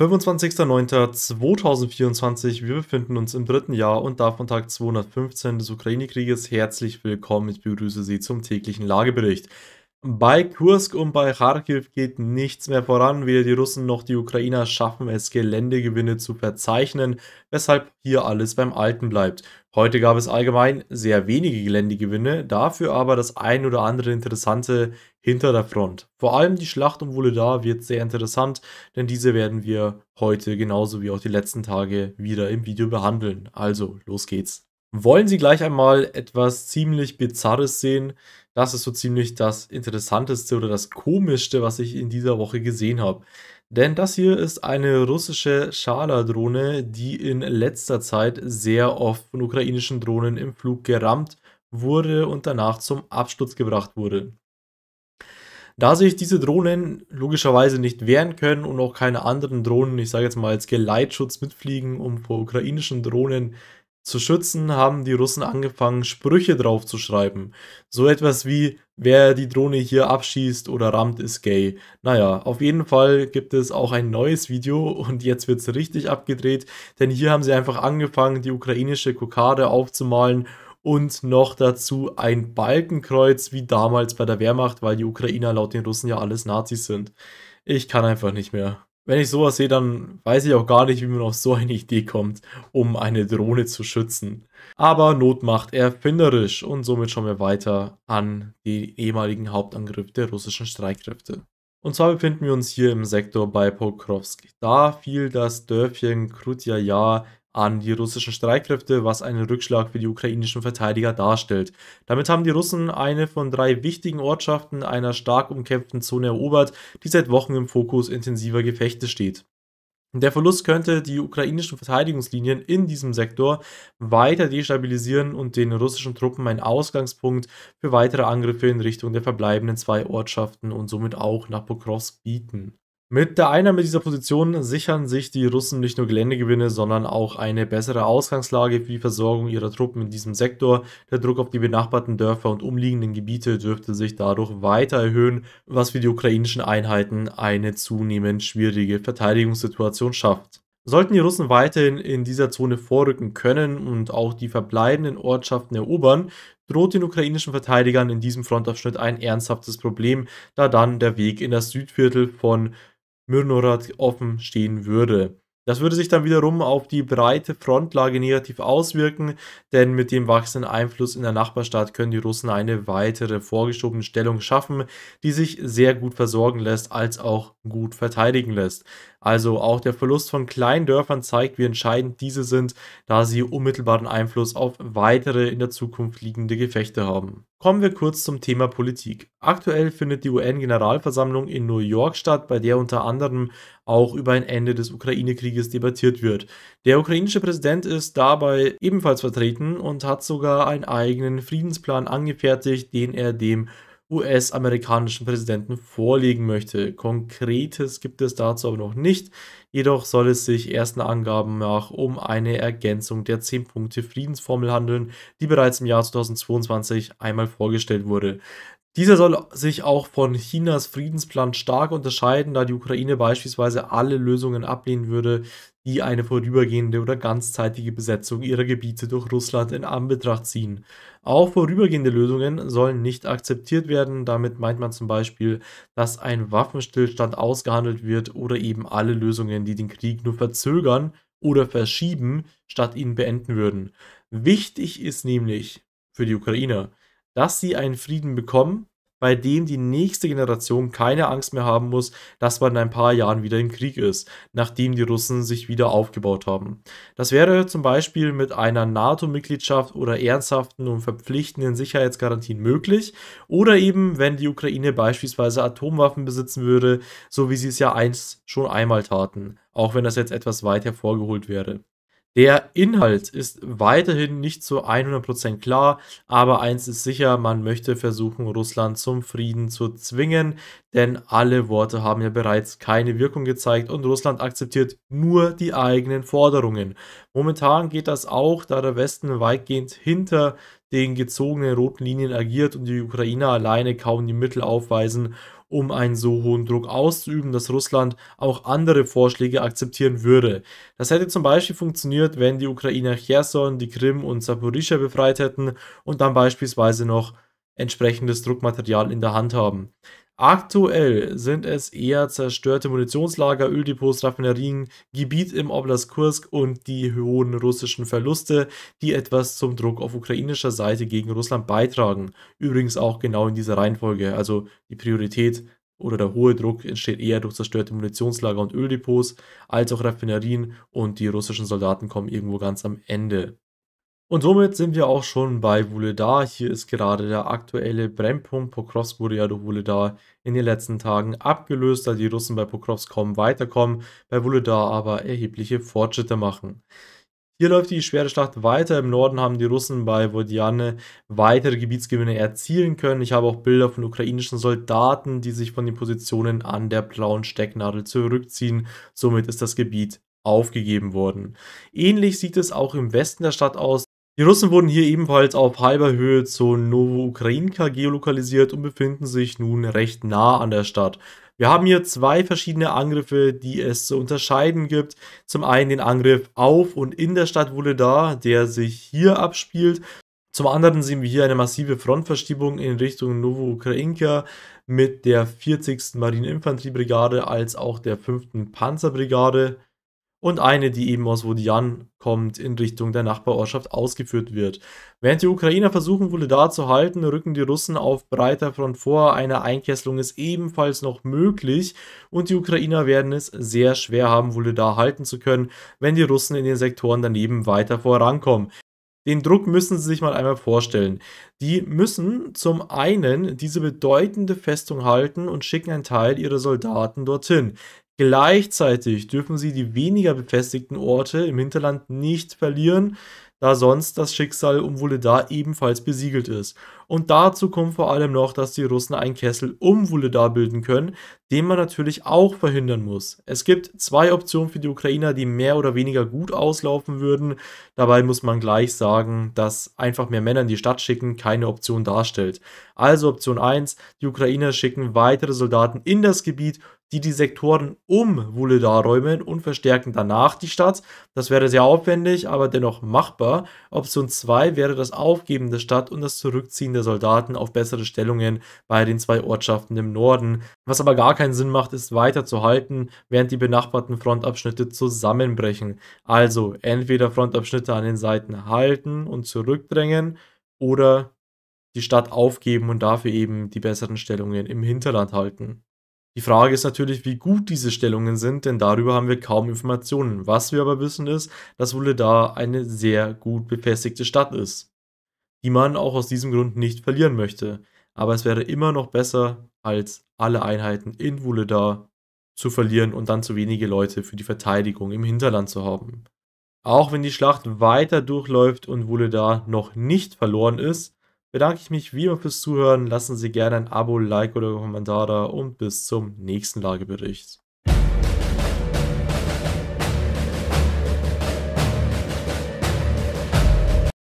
25.09.2024, wir befinden uns im dritten Jahr und davon Tag 215 des Ukraine-Krieges. Herzlich willkommen, ich begrüße Sie zum täglichen Lagebericht. Bei Kursk und bei Kharkiv geht nichts mehr voran. Weder die Russen noch die Ukrainer schaffen es, Geländegewinne zu verzeichnen, weshalb hier alles beim Alten bleibt. Heute gab es allgemein sehr wenige Geländegewinne, dafür aber das ein oder andere Interessante hinter der Front. Vor allem die Schlacht um Wuledar wird sehr interessant, denn diese werden wir heute genauso wie auch die letzten Tage wieder im Video behandeln. Also, los geht's wollen Sie gleich einmal etwas ziemlich Bizarres sehen. Das ist so ziemlich das Interessanteste oder das Komischste, was ich in dieser Woche gesehen habe. Denn das hier ist eine russische Schala-Drohne, die in letzter Zeit sehr oft von ukrainischen Drohnen im Flug gerammt wurde und danach zum Absturz gebracht wurde. Da sich diese Drohnen logischerweise nicht wehren können und auch keine anderen Drohnen, ich sage jetzt mal als Geleitschutz mitfliegen, um vor ukrainischen Drohnen zu schützen, haben die Russen angefangen, Sprüche drauf zu schreiben. So etwas wie, wer die Drohne hier abschießt oder rammt, ist gay. Naja, auf jeden Fall gibt es auch ein neues Video und jetzt wird es richtig abgedreht, denn hier haben sie einfach angefangen, die ukrainische Kokarde aufzumalen und noch dazu ein Balkenkreuz wie damals bei der Wehrmacht, weil die Ukrainer laut den Russen ja alles Nazis sind. Ich kann einfach nicht mehr wenn ich sowas sehe, dann weiß ich auch gar nicht, wie man auf so eine Idee kommt, um eine Drohne zu schützen. Aber Not macht erfinderisch und somit schauen wir weiter an den ehemaligen Hauptangriff der russischen Streitkräfte. Und zwar befinden wir uns hier im Sektor bei Pokrowsk. Da fiel das Dörfchen Krutjaja an die russischen Streitkräfte, was einen Rückschlag für die ukrainischen Verteidiger darstellt. Damit haben die Russen eine von drei wichtigen Ortschaften einer stark umkämpften Zone erobert, die seit Wochen im Fokus intensiver Gefechte steht. Der Verlust könnte die ukrainischen Verteidigungslinien in diesem Sektor weiter destabilisieren und den russischen Truppen ein Ausgangspunkt für weitere Angriffe in Richtung der verbleibenden zwei Ortschaften und somit auch nach Pokrovsk bieten. Mit der Einnahme dieser Position sichern sich die Russen nicht nur Geländegewinne, sondern auch eine bessere Ausgangslage für die Versorgung ihrer Truppen in diesem Sektor. Der Druck auf die benachbarten Dörfer und umliegenden Gebiete dürfte sich dadurch weiter erhöhen, was für die ukrainischen Einheiten eine zunehmend schwierige Verteidigungssituation schafft. Sollten die Russen weiterhin in dieser Zone vorrücken können und auch die verbleibenden Ortschaften erobern, droht den ukrainischen Verteidigern in diesem Frontabschnitt ein ernsthaftes Problem, da dann der Weg in das Südviertel von Myrnorat offen stehen würde. Das würde sich dann wiederum auf die breite Frontlage negativ auswirken, denn mit dem wachsenden Einfluss in der Nachbarstadt können die Russen eine weitere vorgeschobene Stellung schaffen, die sich sehr gut versorgen lässt als auch gut verteidigen lässt. Also auch der Verlust von kleinen Dörfern zeigt, wie entscheidend diese sind, da sie unmittelbaren Einfluss auf weitere in der Zukunft liegende Gefechte haben. Kommen wir kurz zum Thema Politik. Aktuell findet die UN-Generalversammlung in New York statt, bei der unter anderem auch über ein Ende des Ukraine-Krieges debattiert wird. Der ukrainische Präsident ist dabei ebenfalls vertreten und hat sogar einen eigenen Friedensplan angefertigt, den er dem US-amerikanischen Präsidenten vorlegen möchte. Konkretes gibt es dazu aber noch nicht. Jedoch soll es sich ersten Angaben nach um eine Ergänzung der 10-Punkte-Friedensformel handeln, die bereits im Jahr 2022 einmal vorgestellt wurde. Dieser soll sich auch von Chinas Friedensplan stark unterscheiden, da die Ukraine beispielsweise alle Lösungen ablehnen würde, die eine vorübergehende oder ganzzeitige Besetzung ihrer Gebiete durch Russland in Anbetracht ziehen. Auch vorübergehende Lösungen sollen nicht akzeptiert werden. Damit meint man zum Beispiel, dass ein Waffenstillstand ausgehandelt wird oder eben alle Lösungen, die den Krieg nur verzögern oder verschieben, statt ihn beenden würden. Wichtig ist nämlich für die Ukrainer, dass sie einen Frieden bekommen, bei dem die nächste Generation keine Angst mehr haben muss, dass man in ein paar Jahren wieder im Krieg ist, nachdem die Russen sich wieder aufgebaut haben. Das wäre zum Beispiel mit einer NATO-Mitgliedschaft oder ernsthaften und verpflichtenden Sicherheitsgarantien möglich oder eben, wenn die Ukraine beispielsweise Atomwaffen besitzen würde, so wie sie es ja einst schon einmal taten, auch wenn das jetzt etwas weit hervorgeholt wäre. Der Inhalt ist weiterhin nicht zu 100% klar, aber eins ist sicher, man möchte versuchen, Russland zum Frieden zu zwingen, denn alle Worte haben ja bereits keine Wirkung gezeigt und Russland akzeptiert nur die eigenen Forderungen. Momentan geht das auch, da der Westen weitgehend hinter den gezogenen roten Linien agiert und die Ukrainer alleine kaum die Mittel aufweisen, um einen so hohen Druck auszuüben, dass Russland auch andere Vorschläge akzeptieren würde. Das hätte zum Beispiel funktioniert, wenn die Ukrainer Cherson, die Krim und Saporischschja befreit hätten und dann beispielsweise noch entsprechendes Druckmaterial in der Hand haben. Aktuell sind es eher zerstörte Munitionslager, Öldepots, Raffinerien, Gebiet im Oblast Kursk und die hohen russischen Verluste, die etwas zum Druck auf ukrainischer Seite gegen Russland beitragen. Übrigens auch genau in dieser Reihenfolge. Also die Priorität oder der hohe Druck entsteht eher durch zerstörte Munitionslager und Öldepots als auch Raffinerien und die russischen Soldaten kommen irgendwo ganz am Ende. Und somit sind wir auch schon bei Wuleda. Hier ist gerade der aktuelle Brennpunkt. Pokrovsk wurde ja durch Wuleda in den letzten Tagen abgelöst, da die Russen bei Pokrovsk kaum weiterkommen, bei Wuleda aber erhebliche Fortschritte machen. Hier läuft die schwere Schlacht weiter. Im Norden haben die Russen bei Wodiane weitere Gebietsgewinne erzielen können. Ich habe auch Bilder von ukrainischen Soldaten, die sich von den Positionen an der blauen Stecknadel zurückziehen. Somit ist das Gebiet aufgegeben worden. Ähnlich sieht es auch im Westen der Stadt aus. Die Russen wurden hier ebenfalls auf halber Höhe zur Novo-Ukrainka geolokalisiert und befinden sich nun recht nah an der Stadt. Wir haben hier zwei verschiedene Angriffe, die es zu unterscheiden gibt. Zum einen den Angriff auf und in der Stadt Wuledar, der sich hier abspielt. Zum anderen sehen wir hier eine massive Frontverschiebung in Richtung Novo-Ukrainka mit der 40. Marineinfanteriebrigade als auch der 5. Panzerbrigade und eine, die eben aus Wodian kommt, in Richtung der Nachbarortschaft ausgeführt wird. Während die Ukrainer versuchen, Vuledar zu halten, rücken die Russen auf breiter Front vor. Eine Einkesselung ist ebenfalls noch möglich und die Ukrainer werden es sehr schwer haben, Vuledar halten zu können, wenn die Russen in den Sektoren daneben weiter vorankommen. Den Druck müssen Sie sich mal einmal vorstellen. Die müssen zum einen diese bedeutende Festung halten und schicken einen Teil ihrer Soldaten dorthin. Gleichzeitig dürfen sie die weniger befestigten Orte im Hinterland nicht verlieren, da sonst das Schicksal um Wuledar ebenfalls besiegelt ist. Und dazu kommt vor allem noch, dass die Russen einen Kessel um Wuledar bilden können, den man natürlich auch verhindern muss. Es gibt zwei Optionen für die Ukrainer, die mehr oder weniger gut auslaufen würden. Dabei muss man gleich sagen, dass einfach mehr Männer in die Stadt schicken keine Option darstellt. Also Option 1, die Ukrainer schicken weitere Soldaten in das Gebiet die die Sektoren um Wuledar räumen und verstärken danach die Stadt. Das wäre sehr aufwendig, aber dennoch machbar. Option 2 wäre das Aufgeben der Stadt und das Zurückziehen der Soldaten auf bessere Stellungen bei den zwei Ortschaften im Norden. Was aber gar keinen Sinn macht, ist weiter zu halten, während die benachbarten Frontabschnitte zusammenbrechen. Also entweder Frontabschnitte an den Seiten halten und zurückdrängen oder die Stadt aufgeben und dafür eben die besseren Stellungen im Hinterland halten. Die Frage ist natürlich, wie gut diese Stellungen sind, denn darüber haben wir kaum Informationen. Was wir aber wissen ist, dass Wuledar eine sehr gut befestigte Stadt ist, die man auch aus diesem Grund nicht verlieren möchte. Aber es wäre immer noch besser, als alle Einheiten in Wuledar zu verlieren und dann zu wenige Leute für die Verteidigung im Hinterland zu haben. Auch wenn die Schlacht weiter durchläuft und Wuledar noch nicht verloren ist, bedanke ich mich wie immer fürs Zuhören. Lassen Sie gerne ein Abo, Like oder Kommentar da und bis zum nächsten Lagebericht.